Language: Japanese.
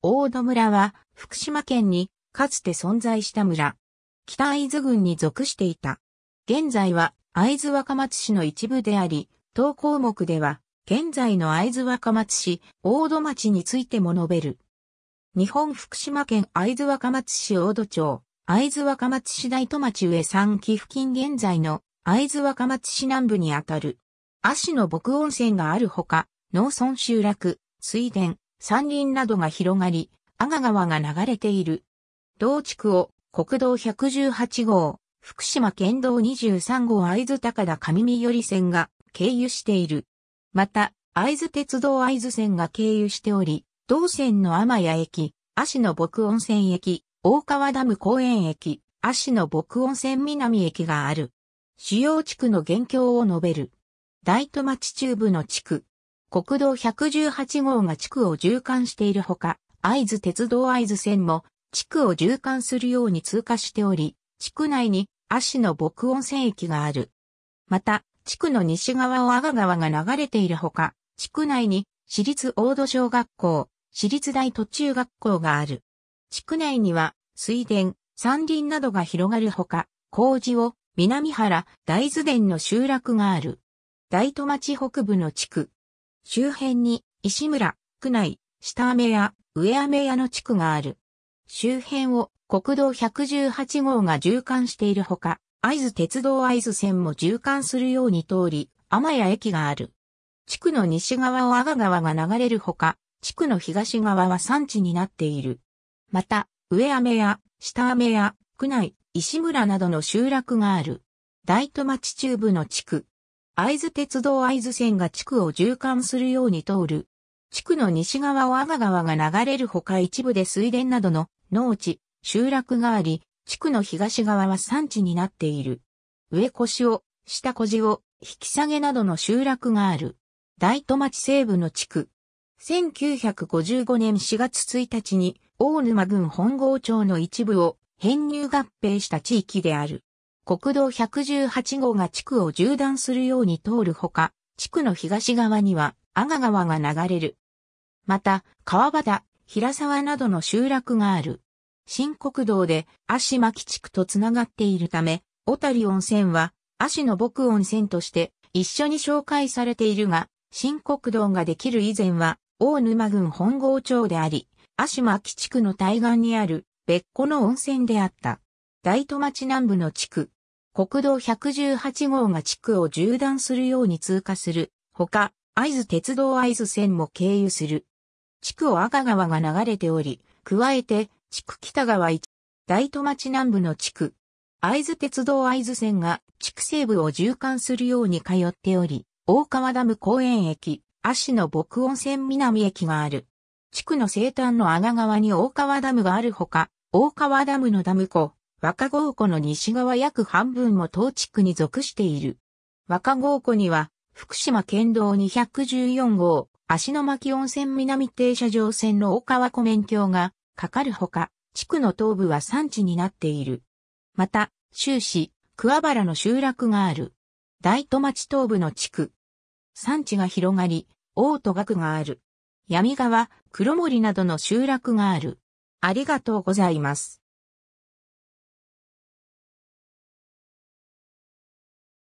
大戸村は福島県にかつて存在した村。北会津郡に属していた。現在は会津若松市の一部であり、当項目では現在の会津若松市大戸町についても述べる。日本福島県会津若松市大戸町、会津若松市大戸町上山期付近現在の会津若松市南部にあたる。阿の牧温泉があるほか、農村集落、水田、山林などが広がり、阿賀川が流れている。同地区を国道118号、福島県道23号会津高田上見寄線が経由している。また、会津鉄道会津線が経由しており、同線の天谷駅、足の牧温泉駅、大川ダム公園駅、足の牧温泉南駅がある。主要地区の現況を述べる。大都町中部の地区、国道118号が地区を縦貫しているほか、会津鉄道会津線も地区を縦貫するように通過しており、地区内に足の牧温泉駅がある。また、地区の西側を阿賀川が流れているほか、地区内に私立大戸小学校、私立大途中学校がある。地区内には水田、山林などが広がるほか、麹を南原、大図田の集落がある。大戸町北部の地区、周辺に石村、区内、下雨屋、上雨屋の地区がある。周辺を国道118号が縦貫しているほか、会津鉄道会津線も縦貫するように通り、天谷駅がある。地区の西側を阿賀川が流れるほか、地区の東側は山地になっている。また、上雨屋、下雨屋、区内、石村などの集落がある。大都町中部の地区、会津鉄道会津線が地区を縦貫するように通る。地区の西側を阿賀川が流れるほか一部で水田などの農地、集落があり、地区の東側は山地になっている。上腰を、下小路を、引き下げなどの集落がある。大都町西部の地区。1955年4月1日に、大沼郡本郷町の一部を編入合併した地域である。国道118号が地区を縦断するように通るほか、地区の東側には阿賀川が流れる。また、川端、平沢などの集落がある。新国道で足巻地区とつながっているため、小谷温泉は足の牧温泉として一緒に紹介されているが、新国道ができる以前は大沼郡本郷町であり、足巻地区の対岸にある別個の温泉であった。大都町南部の地区、国道118号が地区を縦断するように通過する。ほか、会津鉄道会津線も経由する。地区を赤川が流れており、加えて、地区北側一、大都町南部の地区、会津鉄道会津線が地区西部を縦貫するように通っており、大川ダム公園駅、足野牧温泉南駅がある。地区の西端の阿賀川に大川ダムがあるほか、大川ダムのダム湖、若郷湖の西側約半分も当地区に属している。若郷湖には、福島県道214号、足の巻温泉南停車場線の大川湖面橋がかかるほか、地区の東部は山地になっている。また、周市、桑原の集落がある。大都町東部の地区。山地が広がり、大戸学がある。闇川、黒森などの集落がある。ありがとうございます。